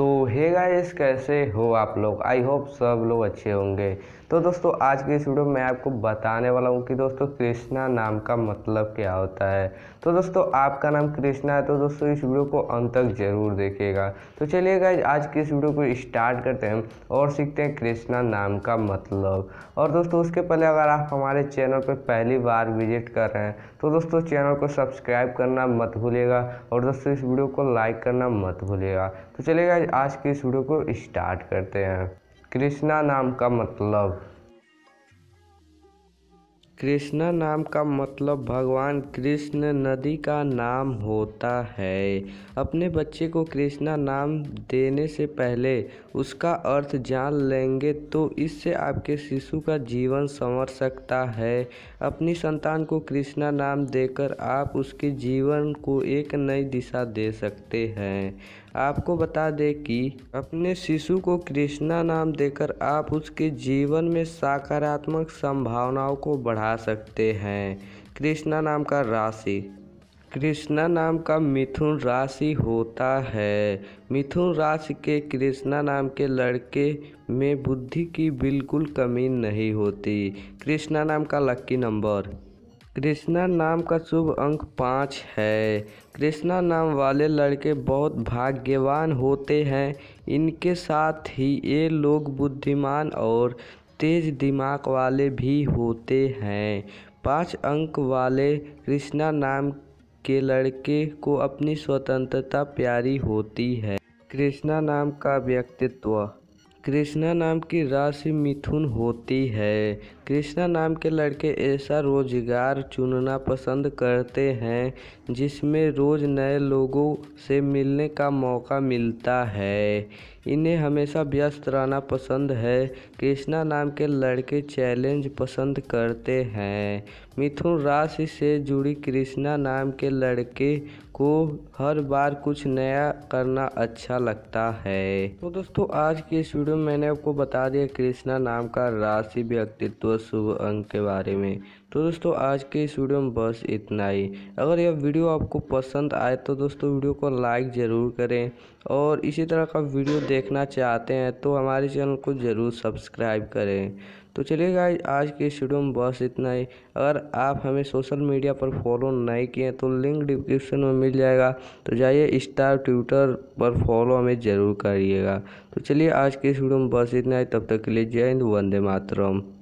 सो तो hey guys कैसे हो आप लोग आई होप सब लोग अच्छे होंगे तो दोस्तों आज के इस वीडियो में मैं आपको बताने वाला हूँ कि दोस्तों कृष्णा नाम का मतलब क्या होता है तो दोस्तों आपका नाम कृष्णा है तो दोस्तों इस वीडियो को अंत तक ज़रूर देखिएगा तो चलिए गाइस आज के इस वीडियो को स्टार्ट करते हैं और सीखते हैं कृष्णा नाम का मतलब और दोस्तों उसके पहले अगर आप हमारे चैनल पर पहली बार विजिट कर रहे हैं तो दोस्तों चैनल को सब्सक्राइब करना मत भूलिएगा और दोस्तों इस वीडियो को लाइक करना मत भूलिएगा तो चलिए गाइज आज के इस वीडियो को स्टार्ट करते हैं कृष्णा नाम का मतलब कृष्णा नाम का मतलब भगवान कृष्ण नदी का नाम होता है अपने बच्चे को कृष्णा नाम देने से पहले उसका अर्थ जान लेंगे तो इससे आपके शिशु का जीवन संवर सकता है अपनी संतान को कृष्णा नाम देकर आप उसके जीवन को एक नई दिशा दे सकते हैं आपको बता दें कि अपने शिशु को कृष्णा नाम देकर आप उसके जीवन में सकारात्मक संभावनाओं को बढ़ा बता सकते हैं कृष्णा नाम का राशि कृष्णा नाम का मिथुन राशि होता है मिथुन राशि के कृष्णा नाम के लड़के में बुद्धि की बिल्कुल कमी नहीं होती कृष्णा नाम का लक्की नंबर कृष्णा नाम का शुभ अंक पाँच है कृष्णा नाम वाले लड़के बहुत भाग्यवान होते हैं इनके साथ ही ये लोग बुद्धिमान और तेज दिमाग वाले भी होते हैं पाँच अंक वाले कृष्णा नाम के लड़के को अपनी स्वतंत्रता प्यारी होती है कृष्णा नाम का व्यक्तित्व कृष्णा नाम की राशि मिथुन होती है कृष्णा नाम के लड़के ऐसा रोजगार चुनना पसंद करते हैं जिसमें रोज़ नए लोगों से मिलने का मौका मिलता है इन्हें हमेशा व्यस्त रहना पसंद है कृष्णा नाम के लड़के चैलेंज पसंद करते हैं मिथुन राशि से जुड़ी कृष्णा नाम के लड़के को हर बार कुछ नया करना अच्छा लगता है तो दोस्तों आज के इस वीडियो में मैंने आपको बता दिया कृष्णा नाम का राशि व्यक्तित्व शुभ अंक के बारे में तो दोस्तों आज के इस वीडियो में बस इतना ही अगर यह वीडियो आपको पसंद आए तो दोस्तों वीडियो को लाइक ज़रूर करें और इसी तरह का वीडियो देखना चाहते हैं तो हमारे चैनल को ज़रूर सब्सक्राइब करें तो चलिए गाइज आज के इस वीडियो में बस इतना ही अगर आप हमें सोशल मीडिया पर फॉलो नहीं किए तो लिंक डिस्क्रिप्शन में मिल जाएगा तो जाइए इंस्टा ट्विटर पर फॉलो हमें ज़रूर करिएगा तो चलिए आज के इस वीडियो में बस इतना ही तब तक के लिए जय हिंद वंदे मातरम